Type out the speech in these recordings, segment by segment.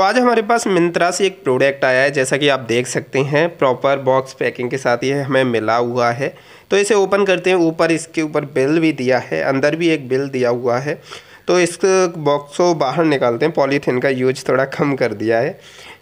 तो आज हमारे पास मिंत्रा से एक प्रोडक्ट आया है जैसा कि आप देख सकते हैं प्रॉपर बॉक्स पैकिंग के साथ ये हमें मिला हुआ है तो इसे ओपन करते हैं ऊपर इसके ऊपर बिल भी दिया है अंदर भी एक बिल दिया हुआ है तो इस बॉक्स को बाहर निकालते हैं पॉलीथीन का यूज थोड़ा कम कर दिया है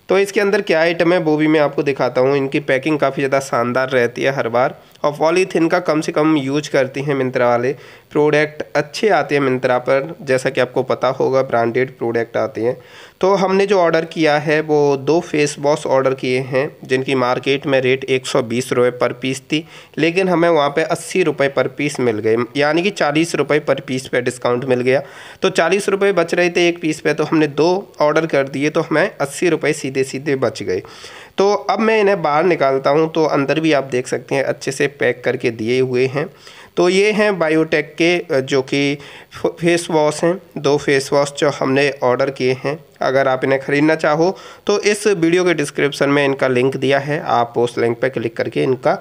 तो इसके अंदर क्या आइटम है वो भी मैं आपको दिखाता हूँ इनकी पैकिंग काफ़ी ज़्यादा शानदार रहती है हर बार और पॉलीथिन का कम से कम यूज करती हैं मिंत्रा वाले प्रोडक्ट अच्छे आते हैं मिंत्रा पर जैसा कि आपको पता होगा ब्रांडेड प्रोडक्ट आते हैं तो हमने जो ऑर्डर किया है वो दो फेस वॉश ऑर्डर किए हैं जिनकी मार्केट में रेट एक सौ पर पीस थी लेकिन हमें वहाँ पे अस्सी रुपये पर पीस मिल गए यानी कि चालीस रुपये पर पीस पे डिस्काउंट मिल गया तो चालीस रुपये बच रहे थे एक पीस पर तो हमने दो ऑर्डर कर दिए तो हमें अस्सी रुपये सीधे सीधे सीधे बच गए तो अब मैं इन्हें बाहर निकालता हूँ तो अंदर भी आप देख सकते हैं अच्छे से पैक करके दिए हुए हैं तो ये हैं बायोटेक के जो कि फेस वॉश हैं दो फेस वॉश जो हमने ऑर्डर किए हैं अगर आप इन्हें ख़रीदना चाहो तो इस वीडियो के डिस्क्रिप्शन में इनका लिंक दिया है आप उस लिंक पर क्लिक करके इनका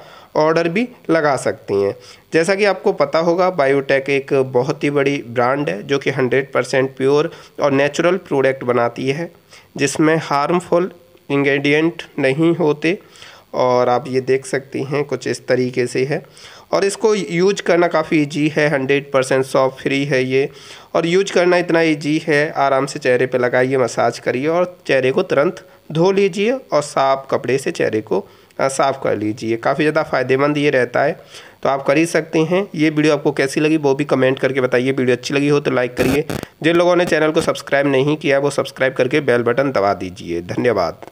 ऑर्डर भी लगा सकती हैं जैसा कि आपको पता होगा बायोटेक एक बहुत ही बड़ी ब्रांड है जो कि 100 परसेंट प्योर और नेचुरल प्रोडक्ट बनाती है जिसमें हार्मफुल इंग्रेडिएंट नहीं होते और आप ये देख सकती हैं कुछ इस तरीके से है और इसको यूज करना काफ़ी ईजी है हंड्रेड परसेंट सॉफ्ट फ्री है ये और यूज करना इतना ईजी है आराम से चेहरे पे लगाइए मसाज करिए और चेहरे को तुरंत धो लीजिए और साफ कपड़े से चेहरे को साफ़ कर लीजिए काफ़ी ज़्यादा फ़ायदेमंद ये रहता है तो आप कर ही सकते हैं ये वीडियो आपको कैसी लगी वो भी कमेंट करके बताइए वीडियो अच्छी लगी हो तो लाइक करिए जिन लोगों ने चैनल को सब्सक्राइब नहीं किया वो सब्सक्राइब करके बेल बटन दबा दीजिए धन्यवाद